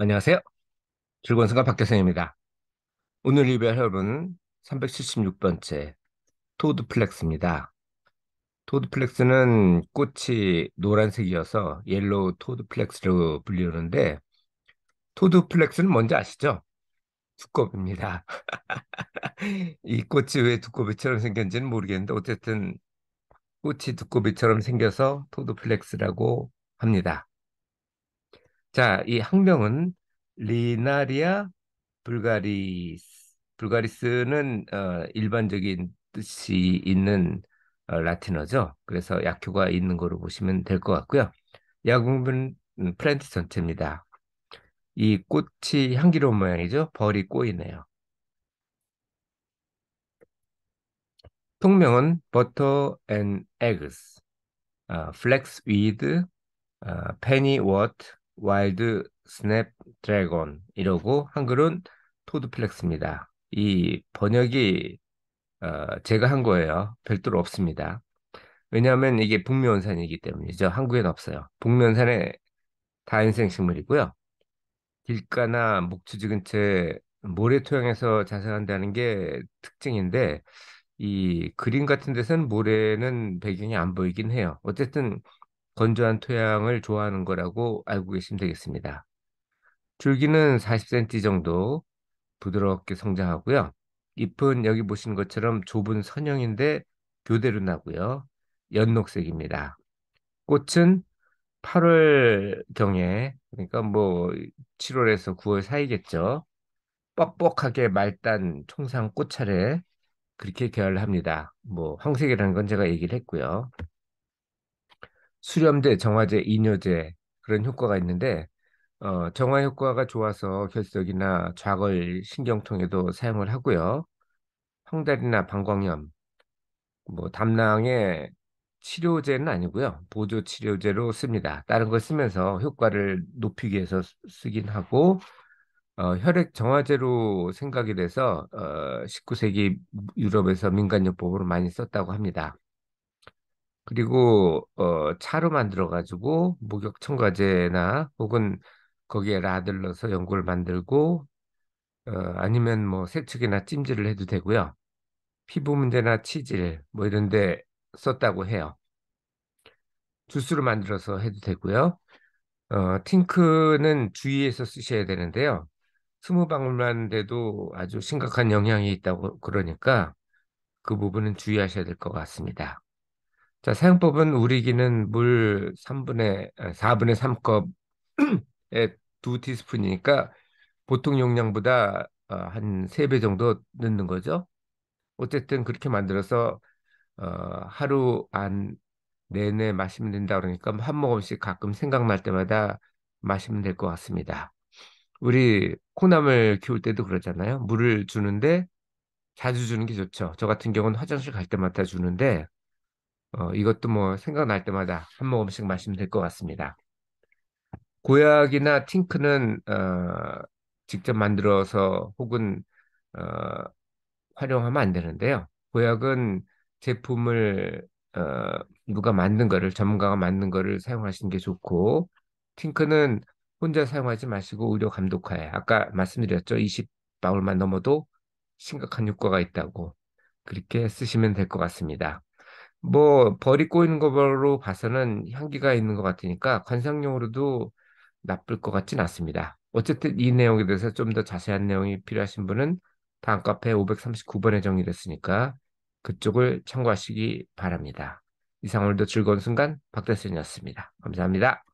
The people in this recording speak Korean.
안녕하세요. 즐거운 순간 박교생입니다. 오늘 리뷰할 혈분은 376번째 토드플렉스입니다. 토드플렉스는 꽃이 노란색이어서 옐로우 토드플렉스로 불리우는데 토드플렉스는 뭔지 아시죠? 두꺼비입니다. 이 꽃이 왜 두꺼비처럼 생겼는지는 모르겠는데 어쨌든 꽃이 두꺼비처럼 생겨서 토드플렉스라고 합니다. 자, 이 학명은 리나리아 불가리스. 불가리스는 어, 일반적인 뜻이 있는 어, 라틴어죠. 그래서 약효가 있는 거로 보시면 될 것 같고요. 야구분 프렌치 전체입니다. 이 꽃이 향기로운 모양이죠. 벌이 꼬이네요. 통명은 버터 앤 t e r and eggs, 어, f 와일드 스냅 드래곤 이러고 한글은 토드플렉스입니다. 이 번역이 어, 제가 한 거예요. 별도로 없습니다. 왜냐하면 이게 북면산이기 때문이죠. 한국엔 없어요. 북면산에 다인생 식물이고요. 길가나 목초지 근처에 모래토양에서 자생한다는 게 특징인데 이 그림 같은 데서는 모래는 배경이 안 보이긴 해요. 어쨌든 건조한 토양을 좋아하는 거라고 알고 계시면 되겠습니다. 줄기는 40cm 정도 부드럽게 성장하고요. 잎은 여기 보시는 것처럼 좁은 선형인데 교대로 나고요. 연녹색입니다. 꽃은 8월경에 그러니까 뭐 7월에서 9월 사이겠죠. 뻑뻑하게 말단 총상 꽃차례 그렇게 계열를 합니다. 뭐 황색이라는 건 제가 얘기를 했고요. 수렴제, 정화제, 이뇨제 그런 효과가 있는데 어, 정화 효과가 좋아서 결석이나 좌골 신경통에도 사용을 하고요. 황달이나 방광염, 뭐 담낭에 치료제는 아니고요. 보조 치료제로 씁니다. 다른 걸 쓰면서 효과를 높이기 위해서 쓰긴 하고 어, 혈액 정화제로 생각이 돼서 어, 19세기 유럽에서 민간요법으로 많이 썼다고 합니다. 그리고 어, 차로 만들어 가지고 목욕 첨가제나 혹은 거기에 라들 넣어서 연골 만들고 어, 아니면 뭐 세척이나 찜질을 해도 되고요. 피부 문제나 치질 뭐 이런 데 썼다고 해요. 주스로 만들어서 해도 되고요. 어, 팅크는 주의해서 쓰셔야 되는데요. 스무 방울만 돼도 아주 심각한 영향이 있다고 그러니까 그 부분은 주의하셔야 될 것 같습니다. 자, 사용법은 우리기는 물 3분의, 4분의 아, 3컵에 두 티스푼이니까 보통 용량보다 어, 한 3배 정도 넣는 거죠. 어쨌든 그렇게 만들어서 어, 하루 안 내내 마시면 된다 그러니까 한 모금씩 가끔 생각날 때마다 마시면 될 것 같습니다. 우리 콩나물 키울 때도 그러잖아요. 물을 주는데 자주 주는 게 좋죠. 저 같은 경우는 화장실 갈 때마다 주는데 어, 이것도 뭐 생각날 때마다 한 모금씩 마시면 될 것 같습니다. 고약이나 팅크는 어, 직접 만들어서 혹은 어, 활용하면 안 되는데요. 고약은 제품을 어, 누가 만든 거를 전문가가 만든 거를 사용하시는 게 좋고 팅크는 혼자 사용하지 마시고 의료 감독하에 아까 말씀드렸죠. 20바울만 넘어도 심각한 효과가 있다고 그렇게 쓰시면 될 것 같습니다. 뭐 벌이 꼬이는 거로 봐서는 향기가 있는 것 같으니까 관상용으로도 나쁠 것 같진 않습니다. 어쨌든 이 내용에 대해서 좀 더 자세한 내용이 필요하신 분은 다음 카페 539번에 정리됐으니까 그쪽을 참고하시기 바랍니다. 이상 오늘도 즐거운 순간 박대순이었습니다. 감사합니다.